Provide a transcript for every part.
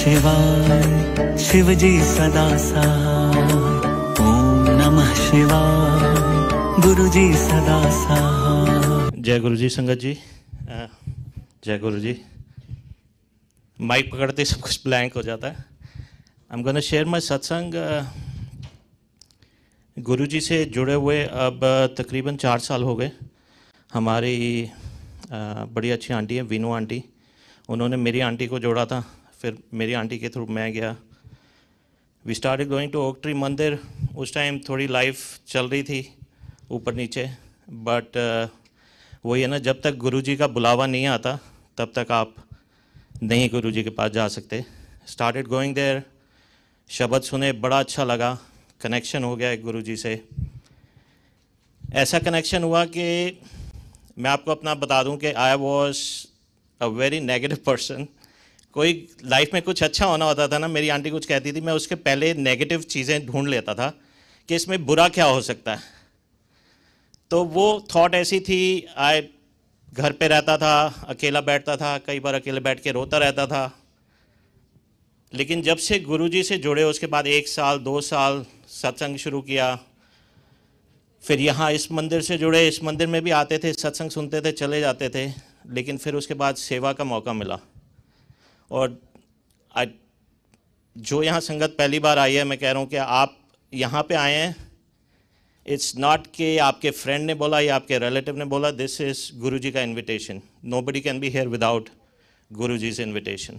शिवाय शिवजी सदा सहाय ओम नमः शिवाय गुरुजी सदा सहाय जय गुरु जी संगत जी जय गुरु जी माइक पकड़ते सब कुछ ब्लैंक हो जाता है I am gonna share my satsang Guru ji से जुड़े हुए अब तकरीबन चार साल हो गए हमारी बड़ी अच्छी आंटी है वीनू आंटी उन्होंने मेरी आंटी को जोड़ा था फिर मेरी आंटी के थ्रू मैं गया we start going to Oak Tree mandir उस टाइम थोड़ी लाइफ चल रही थी ऊपर नीचे बट uh, वही है ना जब तक गुरुजी का बुलावा नहीं आता तब तक आप नहीं गुरुजी के पास जा सकते स्टार्टेड गोइंग देयर शब्द सुने बड़ा अच्छा लगा कनेक्शन हो गया एक जी से ऐसा कनेक्शन हुआ कि मैं आपको अपना बता दूं कि I was a very negative person कोई लाइफ में कुछ अच्छा होना होता था ना मेरी आंटी कुछ कहती थी मैं उसके पहले नेगेटिव चीज़ें ढूंढ लेता था कि इसमें बुरा क्या हो सकता है तो वो थॉट ऐसी थी आए घर पे रहता था अकेला बैठता था कई बार अकेले बैठ के रोता रहता था लेकिन जब से गुरुजी से जुड़े उसके बाद एक साल दो साल सत्संग शुरू किया फिर यहाँ इस मंदिर से जुड़े इस मंदिर में भी आते थे सत्संग सुनते थे चले जाते थे लेकिन फिर उसके बाद सेवा का मौका मिला और आज जो यहाँ संगत पहली बार आई है मैं कह रहा हूँ कि आप यहाँ पे आए हैं इट्स नॉट कि आपके फ्रेंड ने बोला या आपके रिलेटिव ने बोला दिस इज़ गुरु जी का invitation nobody can be here without Guru ji से इन्विटेशन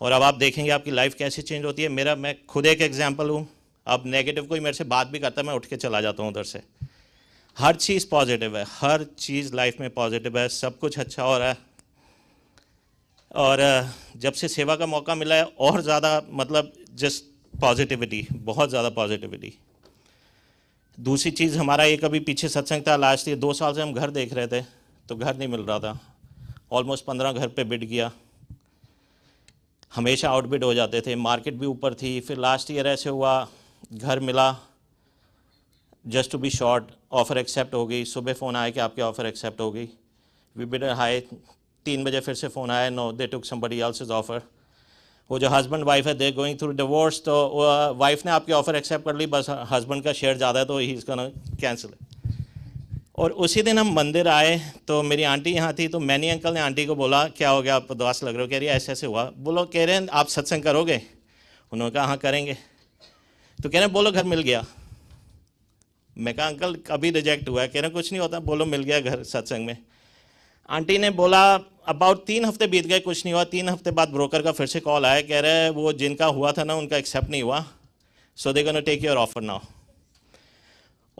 और अब आप देखेंगे आपकी लाइफ कैसे चेंज होती है मेरा मैं खुद एक एग्जाम्पल हूँ अब नेगेटिव कोई मेरे से बात भी करता है मैं उठ के चला जाता हूँ उधर से हर चीज़ पॉजिटिव है हर चीज़ लाइफ में पॉजिटिव है सब कुछ अच्छा हो रहा है और जब से सेवा का मौका मिला है और ज़्यादा मतलब जस्ट पॉजिटिविटी बहुत ज़्यादा पॉजिटिविटी दूसरी चीज़ हमारा एक अभी पीछे सत्संग था लास्ट ये दो साल से हम घर देख रहे थे तो घर नहीं मिल रहा था ऑलमोस्ट पंद्रह घर पे बिट गया हमेशा आउटबिट हो जाते थे मार्केट भी ऊपर थी फिर लास्ट ईयर ऐसे हुआ घर मिला just to be short offer accept हो गई सुबह फ़ोन आया कि आपकी ऑफ़र एक्सेप्ट हो गई वी बिड हाई तीन बजे फिर से फ़ोन आया know they took somebody is offer वो जो हस्बैंड वाइफ है दे गोइंग थ्रू डिवोर्स तो वाइफ ने आपकी ऑफ़र एक्सेप्ट कर ली बस हस्बैंड का शेयर ज़्यादा है तो ही इसका ना कैंसिल और उसी दिन हम मंदिर आए तो मेरी आंटी यहाँ थी तो मैनी अंकल ने आंटी को बोला क्या हो गया आप उदास लग रहे हो कह रही ऐसे ऐसे हुआ बोलो कह रहे हैं आप सत्संग करोगे उन्होंने कहा हाँ करेंगे तो कह रहे बोलो घर मिल गया मैं कहा अंकल अभी रिजेक्ट हुआ है कह रहे कुछ नहीं होता बोलो मिल गया घर सत्संग में आंटी ने बोला अबाउट तीन हफ्ते बीत गए कुछ नहीं हुआ तीन हफ्ते बाद ब्रोकर का फिर से कॉल आया कह रहे वो जिनका हुआ था ना उनका एक्सेप्ट नहीं हुआ so they know take your offer now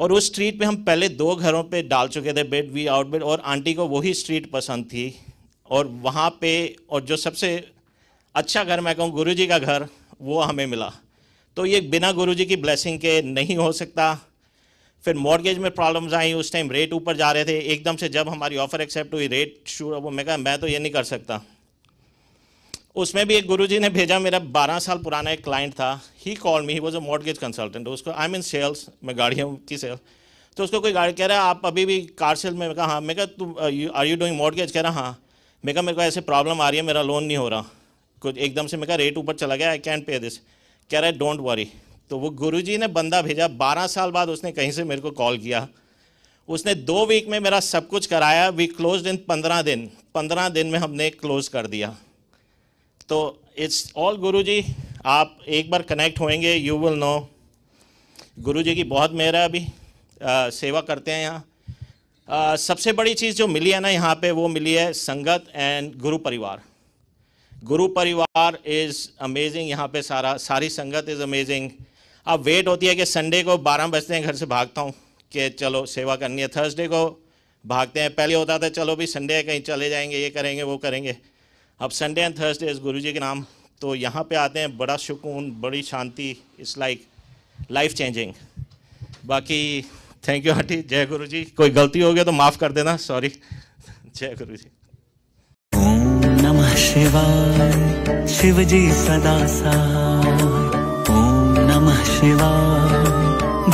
और उस स्ट्रीट पे हम पहले दो घरों पे डाल चुके थे बेड वी आउट बेड और आंटी को वही स्ट्रीट पसंद थी और वहाँ पे और जो सबसे अच्छा घर मैं कहूँ गुरुजी का घर वो हमें मिला तो ये बिना गुरुजी की ब्लेसिंग के नहीं हो सकता फिर मॉर्गेज में प्रॉब्लम्स आई उस टाइम रेट ऊपर जा रहे थे एकदम से जब हमारी ऑफर एक्सेप्ट हुई रेट शुरू वो मैं कहा मैं तो ये नहीं कर सकता उसमें भी एक गुरुजी ने भेजा मेरा बारह साल पुराना एक क्लाइंट था he call me he was a mortgage consultant उसको आई मीन सेल्स मैं गाड़ियों की सेल्स तो उसको कोई गाड़ी कह रहा है आप अभी भी कार सेल में कहा हाँ मैं कहा तू आर यू डूइंग मॉडगेज कह रहा हाँ मैं कहा मेरे को ऐसे प्रॉब्लम आ रही है मेरा लोन नहीं हो रहा कुछ एकदम से मैं कहा रेट ऊपर चला गया आई कैंट पे दिस कह रहा है डोंट वरी तो वो गुरुजी ने बंदा भेजा बारह साल बाद उसने कहीं से मेरे को कॉल किया उसने दो वीक में मेरा सब कुछ कराया वी क्लोज इन पंद्रह दिन पंद्रह दिन में हमने क्लोज कर दिया तो इट्स ऑल गुरुजी आप एक बार कनेक्ट होएंगे यू विल नो गुरुजी की बहुत मेहर है अभी आ, सेवा करते हैं यहाँ सबसे बड़ी चीज़ जो मिली है ना यहाँ पे वो मिली है संगत एंड गुरु परिवार गुरु परिवार इज़ अमेजिंग यहाँ पे सारा सारी संगत इज़ अमेजिंग अब वेट होती है कि संडे को बारह बजते हैं घर से भागता हूँ कि चलो सेवा करनी है थर्सडे को भागते हैं पहले होता था चलो भी संडे कहीं चले जाएंगे ये करेंगे वो करेंगे अब संडे एंड थर्सडे इस गुरु जी के नाम तो यहाँ पे आते हैं बड़ा सुकून बड़ी शांति इट्स लाइक लाइफ चेंजिंग बाकी थैंक यू आंटी जय गुरु जी कोई गलती हो गया तो माफ़ कर देना सॉरी जय गुरु जी नमः शिवाय शिव जी सदा सा शिवा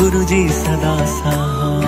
गुरुजी सदा सा